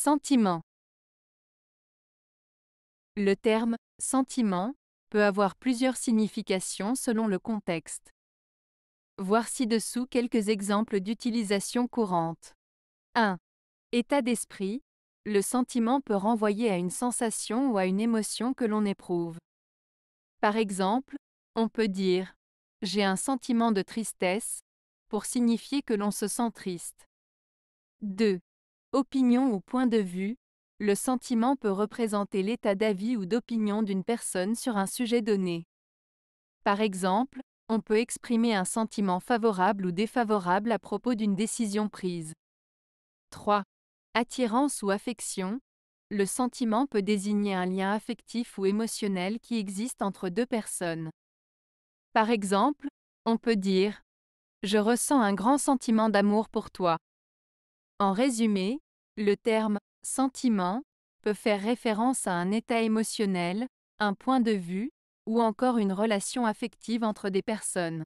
Sentiment Le terme sentiment peut avoir plusieurs significations selon le contexte. Voir ci-dessous quelques exemples d'utilisation courante. 1. État d'esprit. Le sentiment peut renvoyer à une sensation ou à une émotion que l'on éprouve. Par exemple, on peut dire ⁇ J'ai un sentiment de tristesse ⁇ pour signifier que l'on se sent triste. 2. Opinion ou point de vue, le sentiment peut représenter l'état d'avis ou d'opinion d'une personne sur un sujet donné. Par exemple, on peut exprimer un sentiment favorable ou défavorable à propos d'une décision prise. 3. Attirance ou affection. Le sentiment peut désigner un lien affectif ou émotionnel qui existe entre deux personnes. Par exemple, on peut dire ⁇ Je ressens un grand sentiment d'amour pour toi ⁇ En résumé, le terme sentiment peut faire référence à un état émotionnel, un point de vue, ou encore une relation affective entre des personnes.